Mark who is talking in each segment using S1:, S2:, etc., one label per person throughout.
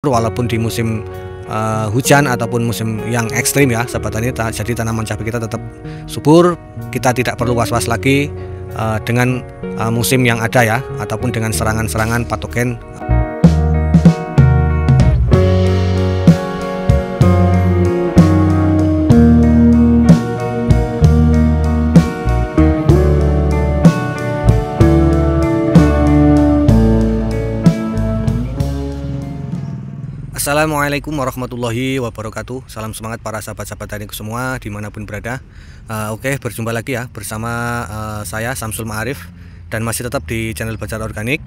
S1: walaupun di musim uh, hujan ataupun musim yang ekstrim ya sahabat tani jadi tanaman cabai kita tetap subur kita tidak perlu was-was lagi uh, dengan uh, musim yang ada ya ataupun dengan serangan-serangan patogen Assalamualaikum warahmatullahi wabarakatuh Salam semangat para sahabat-sahabat tani semua dimanapun berada uh, Oke okay, berjumpa lagi ya bersama uh, saya Samsul Ma'arif Dan masih tetap di channel Bacar Organik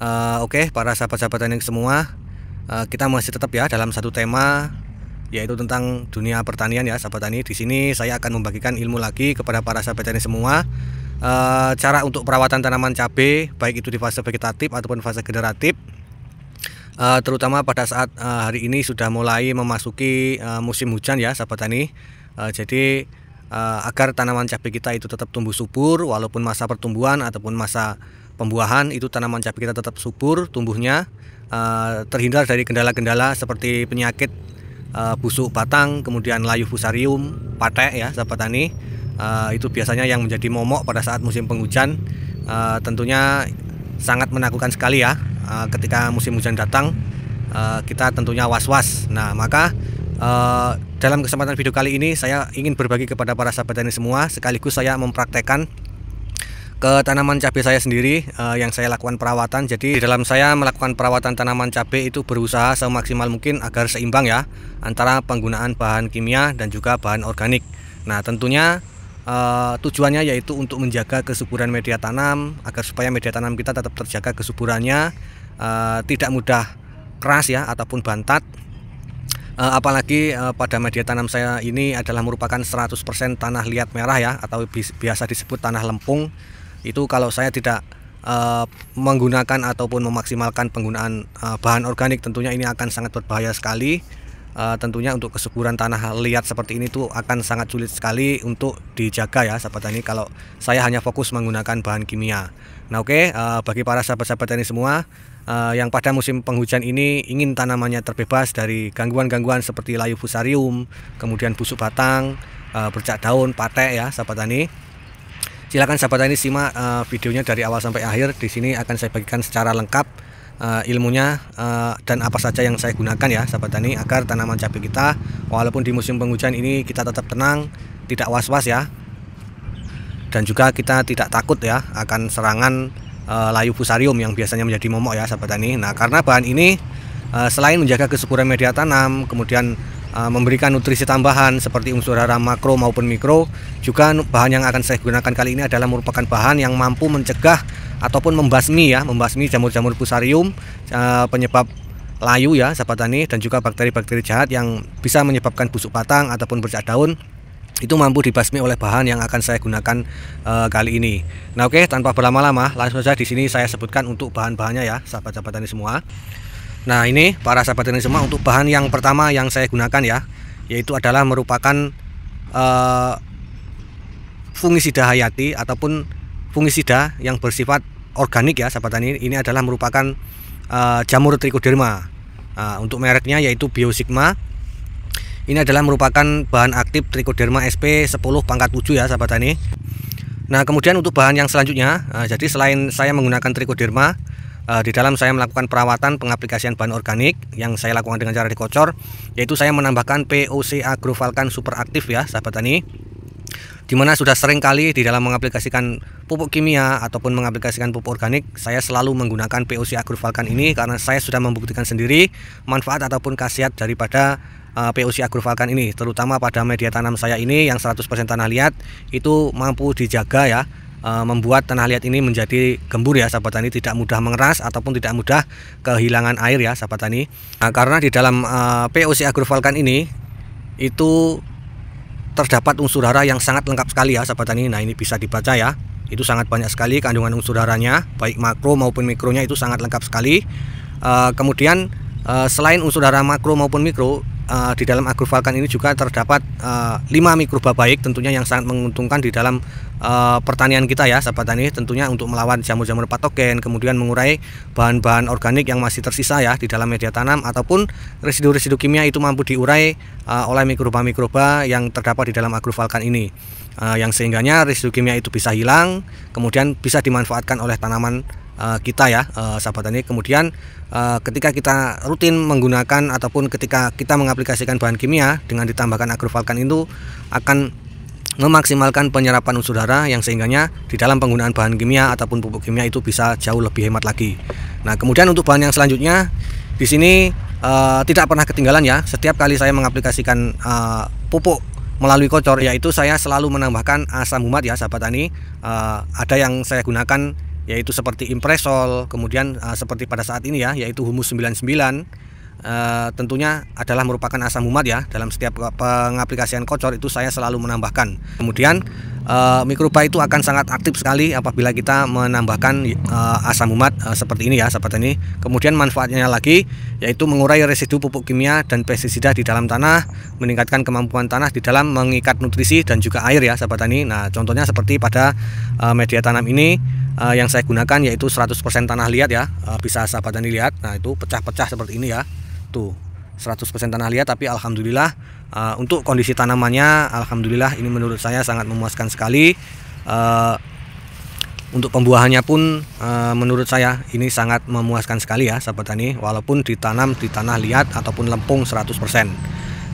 S1: uh, Oke okay, para sahabat-sahabat tani semua uh, Kita masih tetap ya dalam satu tema Yaitu tentang dunia pertanian ya sahabat tani Di sini saya akan membagikan ilmu lagi kepada para sahabat tani semua uh, Cara untuk perawatan tanaman cabai Baik itu di fase vegetatif ataupun fase generatif uh, terutama pada saat uh, hari ini sudah mulai memasuki uh, musim hujan ya sahabat tani uh, jadi uh, agar tanaman cabai kita itu tetap tumbuh subur walaupun masa pertumbuhan ataupun masa pembuahan itu tanaman cabai kita tetap subur tumbuhnya uh, terhindar dari kendala-kendala seperti penyakit uh, busuk batang kemudian layu fusarium patek ya sahabat tani uh, itu biasanya yang menjadi momok pada saat musim penghujan uh, tentunya sangat menakutkan sekali ya eh, ketika musim hujan datang eh, kita tentunya was-was. Nah, maka eh, dalam kesempatan video kali ini saya ingin berbagi kepada para sahabat tani semua sekaligus saya mempraktekkan ke tanaman cabai saya sendiri uh, yang saya lakukan perawatan. Jadi di dalam saya melakukan perawatan tanaman cabai itu berusaha semaksimal mungkin agar seimbang ya antara penggunaan bahan kimia dan juga bahan organik. Nah, tentunya Uh, tujuannya yaitu untuk menjaga kesuburan media tanam agar supaya media tanam kita tetap terjaga kesuburannya, uh, tidak mudah keras ya ataupun bantat. Uh, apalagi uh, pada media tanam saya ini adalah merupakan 100% tanah liat merah ya atau bi biasa disebut tanah lempung. Itu kalau saya tidak uh, menggunakan ataupun memaksimalkan penggunaan uh, bahan organik tentunya ini akan sangat berbahaya sekali uh, tentunya untuk kesuburan tanah liat seperti ini tuh akan sangat sulit sekali untuk dijaga ya sahabat tani kalau saya hanya fokus menggunakan bahan kimia. Nah oke okay, uh, eh, bagi para sahabat-sahabat tani semua uh, yang pada musim penghujan ini ingin tanamannya terbebas dari gangguan-gangguan seperti layu fusarium, kemudian busuk batang, uh, bercak daun, patek ya sahabat tani silakan sahabat tani simak uh, videonya dari awal sampai akhir di sini akan saya bagikan secara lengkap uh, ilmunya uh, dan apa saja yang saya gunakan ya sahabat tani agar tanaman cabai kita walaupun di musim penghujan ini kita tetap tenang tidak was-was ya dan juga kita tidak takut ya akan serangan uh, layu fusarium yang biasanya menjadi momok ya sahabat tani nah karena bahan ini uh, selain menjaga kesuburan media tanam kemudian Ah, memberikan nutrisi tambahan seperti unsur hara makro maupun mikro. Juga bahan yang akan saya gunakan kali ini adalah merupakan bahan yang mampu mencegah ataupun membasmi ya, membasmi jamur-jamur pusarium ah, penyebab layu ya sahabat tani dan juga bakteri-bakteri jahat yang bisa menyebabkan busuk batang ataupun bercak daun itu mampu dibasmi oleh bahan yang akan saya gunakan uh, kali ini. Nah, oke, tanpa berlama-lama, langsung saja di sini saya sebutkan untuk bahan-bahannya ya, sahabat-sahabat tani semua. Nah ini para sahabat tani semua untuk bahan yang pertama yang saya gunakan ya Yaitu adalah merupakan uh, fungisida hayati ataupun fungisida yang bersifat organik ya sahabat tani Ini adalah merupakan uh, jamur trichoderma uh, Untuk mereknya yaitu Biosigma Ini adalah merupakan bahan aktif trichoderma SP 10 pangkat 7 ya sahabat tani Nah kemudian untuk bahan yang selanjutnya uh, Jadi selain saya menggunakan trichoderma Eh, di dalam saya melakukan perawatan pengaplikasian bahan organik yang saya lakukan dengan cara dikocor yaitu saya menambahkan POC Agrovulkan super aktif ya sahabat tani dimana sudah sering kali di dalam mengaplikasikan pupuk kimia ataupun mengaplikasikan pupuk organik saya selalu menggunakan POC Agrovulkan ini karena saya sudah membuktikan sendiri manfaat ataupun khasiat daripada eh, POC Agrovulkan ini terutama pada media tanam saya ini yang 100% tanah liat itu mampu dijaga ya Eh, membuat tanah liat ini menjadi gembur ya sahabat tani tidak mudah mengeras ataupun tidak mudah kehilangan air ya sahabat tani nah, karena di dalam uh, eh, POC agrovalkan ini itu terdapat unsur hara yang sangat lengkap sekali ya sahabat tani nah ini bisa dibaca ya itu sangat banyak sekali kandungan unsur haranya baik makro maupun mikronya itu sangat lengkap sekali uh, kemudian uh, selain unsur hara makro maupun mikro uh, di dalam agrofalkan ini juga terdapat eh, lima 5 mikroba baik tentunya yang sangat menguntungkan di dalam uh, pertanian kita ya sahabat tani tentunya untuk melawan jamur-jamur patogen kemudian mengurai bahan-bahan organik yang masih tersisa ya di dalam media tanam ataupun residu-residu kimia itu mampu diurai uh, oleh mikroba-mikroba yang terdapat di dalam agrofalkan ini uh, yang sehingganya residu kimia itu bisa hilang kemudian bisa dimanfaatkan oleh tanaman Eh, kita ya eh, sahabat tani kemudian eh, ketika kita rutin menggunakan ataupun ketika kita mengaplikasikan bahan kimia dengan ditambahkan agrofalkan itu akan memaksimalkan penyerapan unsur hara yang sehingganya di dalam penggunaan bahan kimia ataupun pupuk kimia itu bisa jauh lebih hemat lagi. Nah, kemudian untuk bahan yang selanjutnya di sini uh, tidak pernah ketinggalan ya. Setiap kali saya mengaplikasikan uh, pupuk melalui kocor yaitu saya selalu menambahkan asam humat ya sahabat tani. Uh, ada yang saya gunakan yaitu seperti impresol, kemudian uh, seperti pada saat ini ya, yaitu humus 99 uh, eh, tentunya adalah merupakan asam umat ya dalam setiap eh, pengaplikasian kocor itu saya selalu menambahkan. Kemudian uh, mikroba itu akan sangat aktif sekali apabila kita menambahkan uh, asam umat uh, seperti ini ya sahabat ini kemudian manfaatnya lagi yaitu mengurai residu pupuk kimia dan pestisida di dalam tanah meningkatkan kemampuan tanah di dalam mengikat nutrisi dan juga air ya sahabat tani nah contohnya seperti pada uh, media tanam ini uh, yang saya gunakan yaitu 100% tanah liat ya uh, bisa sahabat tani lihat nah itu pecah-pecah seperti ini ya tuh 100% tanah liat tapi alhamdulillah uh, untuk kondisi tanamannya alhamdulillah ini menurut saya sangat memuaskan sekali uh, untuk pembuahannya pun uh, menurut saya ini sangat memuaskan sekali ya sahabat tani walaupun ditanam di tanah liat ataupun lempung 100%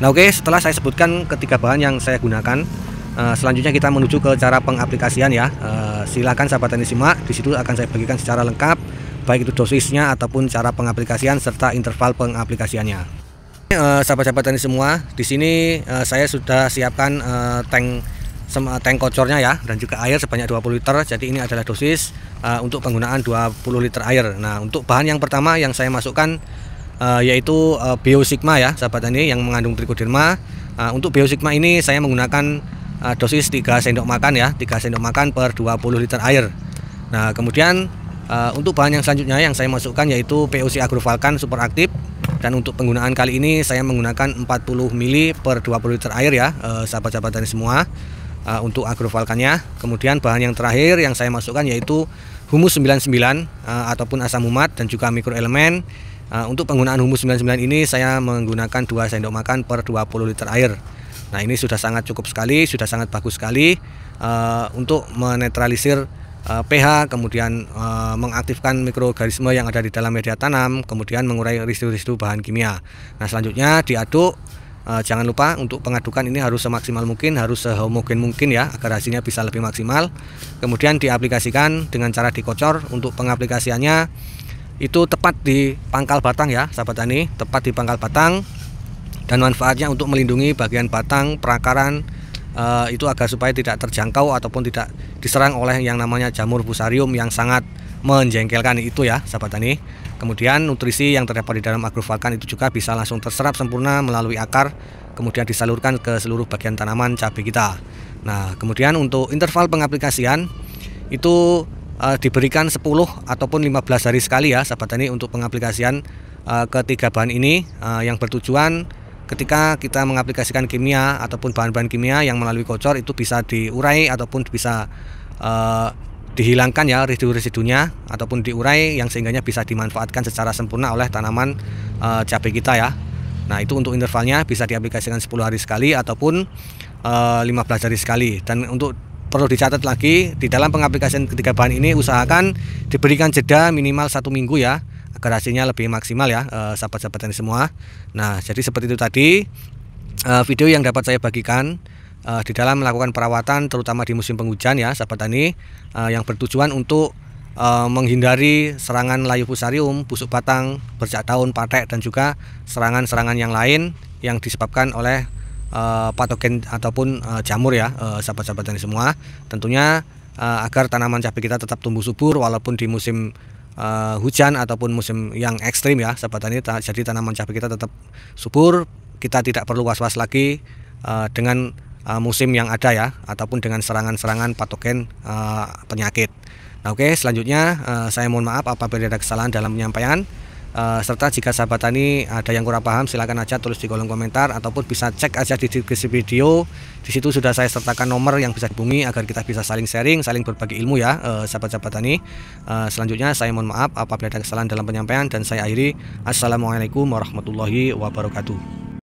S1: nah oke okay, setelah saya sebutkan ketiga bahan yang saya gunakan uh, selanjutnya kita menuju ke cara pengaplikasian ya uh, silahkan sahabat tani simak disitu akan saya bagikan secara lengkap baik itu dosisnya ataupun cara pengaplikasian serta interval pengaplikasiannya Eh, sahabat-sahabat tani semua, di sini eh, saya sudah siapkan eh, tank sama tank kocornya ya dan juga air sebanyak 20 liter. Jadi ini adalah dosis untuk penggunaan 20 liter air. Nah, untuk bahan yang pertama yang saya masukkan yaitu Bio Sigma ya, sahabat tani yang mengandung trichoderma. Untuk Bio Sigma ini saya menggunakan dosis 3 sendok makan ya, 3 sendok makan per 20 liter air. Nah, kemudian untuk bahan yang selanjutnya yang saya masukkan yaitu POC Agrovalkan super aktif dan untuk penggunaan kali ini saya menggunakan 40 mili per 20 liter air ya, eh, sahabat-sahabat dari semua eh, untuk agrovalkannya Kemudian bahan yang terakhir yang saya masukkan yaitu humus 99 eh, ataupun asam umat dan juga mikroelemen. Eh, untuk penggunaan humus 99 ini saya menggunakan 2 sendok makan per 20 liter air. Nah ini sudah sangat cukup sekali, sudah sangat bagus sekali untuk menetralisir Eh, pH, kemudian uh, mengaktifkan mikroorganisme yang ada di dalam media tanam, kemudian mengurai residu-residu bahan kimia. Nah, selanjutnya diaduk. Eh, jangan lupa untuk pengadukan ini harus semaksimal mungkin, harus sehomogen mungkin ya, agar hasilnya bisa lebih maksimal. Kemudian diaplikasikan dengan cara dikocor. Untuk pengaplikasiannya itu tepat di pangkal batang ya, sahabat tani, tepat di pangkal batang dan manfaatnya untuk melindungi bagian batang, perakaran, uh, itu agar supaya tidak terjangkau ataupun tidak diserang oleh yang namanya jamur fusarium yang sangat menjengkelkan itu ya sahabat tani kemudian nutrisi yang terdapat di dalam agrofalkan itu juga bisa langsung terserap sempurna melalui akar kemudian disalurkan ke seluruh bagian tanaman cabai kita nah kemudian untuk interval pengaplikasian itu uh, diberikan 10 ataupun 15 hari sekali ya sahabat tani untuk pengaplikasian uh, ketiga bahan ini uh, yang bertujuan ketika kita mengaplikasikan kimia ataupun bahan-bahan kimia yang melalui kocor itu bisa diurai ataupun bisa uh, dihilangkan ya residu-residunya ataupun diurai yang sehingganya bisa dimanfaatkan secara sempurna oleh tanaman uh, cabai kita ya. Nah, itu untuk intervalnya bisa diaplikasikan 10 hari sekali ataupun uh, eh, 15 hari sekali. Dan untuk perlu dicatat lagi di dalam pengaplikasian ketiga bahan ini usahakan diberikan jeda minimal satu minggu ya kerasinya lebih maksimal ya eh, sahabat-sahabat tani semua. Nah, jadi seperti itu tadi eh, video yang dapat saya bagikan eh, di dalam melakukan perawatan terutama di musim penghujan ya sahabat tani yang bertujuan untuk menghindari serangan layu fusarium, busuk batang, bercak daun, patek dan juga serangan-serangan yang lain yang disebabkan oleh patogen ataupun jamur ya sahabat-sahabat tani semua. Tentunya agar tanaman cabai kita tetap tumbuh subur walaupun di musim uh, hujan ataupun musim yang ekstrim ya sahabat tani jadi tanaman cabai kita tetap subur kita tidak perlu was-was lagi uh, dengan uh, musim yang ada ya ataupun dengan serangan-serangan patogen uh, penyakit. Nah, oke, okay, selanjutnya uh, saya mohon maaf apabila ada kesalahan dalam penyampaian. Eh, serta jika sahabat tani ada yang kurang paham silahkan aja tulis di kolom komentar ataupun bisa cek aja di deskripsi video di situ sudah saya sertakan nomor yang bisa dihubungi agar kita bisa saling sharing saling berbagi ilmu ya eh, sahabat-sahabat tani eh, selanjutnya saya mohon maaf apabila ada kesalahan dalam penyampaian dan saya akhiri assalamualaikum warahmatullahi wabarakatuh